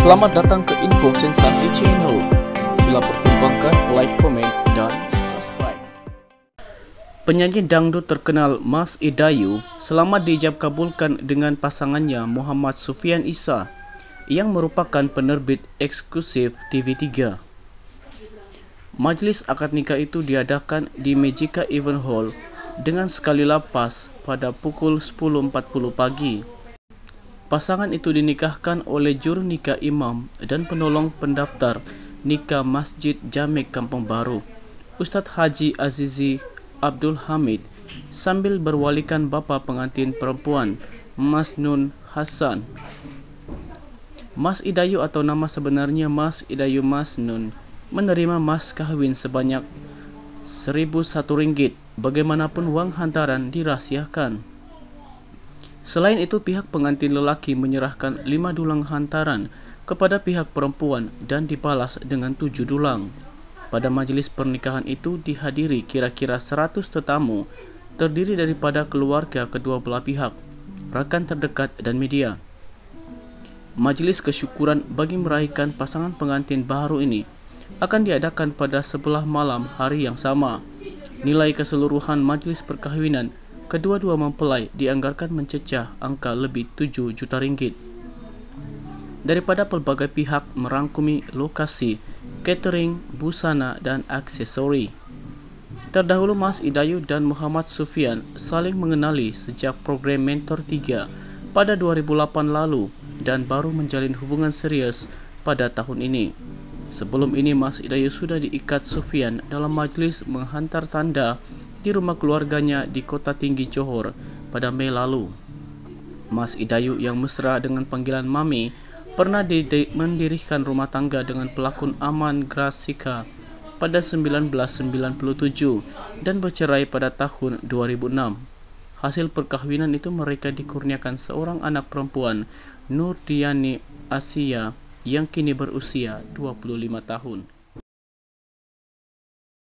Selamat datang ke Info Sensasi Channel. Sila pertimbangkan like, comment, dan subscribe. Penyanyi dangdut terkenal Mas Idayu selamat dijab kabulkan dengan pasangannya Muhammad Sufian Isa yang merupakan penerbit eksklusif TV3. Majelis akad nikah itu diadakan di Mejika Event Hall dengan sekali lapas pada pukul 10.40 pagi. Pasangan itu dinikahkan oleh juru nikah imam dan penolong pendaftar nikah Masjid Jamek Kampung Baru, Ustaz Haji Azizi Abdul Hamid sambil berwalikan bapa pengantin perempuan Mas Nun Hasan. Mas Idayu atau nama sebenarnya Mas Idayu Mas Nun menerima mas kahwin sebanyak RM1,001 bagaimanapun wang hantaran dirahsiakan. Selain itu, pihak pengantin lelaki menyerahkan lima dulang hantaran kepada pihak perempuan dan dibalas dengan tujuh dulang. Pada majelis pernikahan itu dihadiri kira-kira 100 tetamu, terdiri daripada keluarga kedua belah pihak, rakan terdekat, dan media. Majelis kesyukuran bagi meraihkan pasangan pengantin baru ini akan diadakan pada sebelah malam hari yang sama. Nilai keseluruhan majelis perkahwinan Kedua-dua mempelai dianggarkan mencecah angka lebih 7 juta ringgit. Daripada pelbagai pihak merangkumi lokasi, catering, busana, dan aksesori. Terdahulu Mas Idayu dan Muhammad Sufyan saling mengenali sejak program Mentor 3 pada 2008 lalu dan baru menjalin hubungan serius pada tahun ini. Sebelum ini Mas Idayu sudah diikat Sufyan dalam majelis menghantar tanda di rumah keluarganya di kota tinggi Johor pada Mei lalu. Mas Idayu yang mesra dengan panggilan Mami pernah mendirikan rumah tangga dengan pelakon Aman Grasika pada 1997 dan bercerai pada tahun 2006. Hasil perkahwinan itu mereka dikurniakan seorang anak perempuan, Nur Diani Asia, yang kini berusia 25 tahun.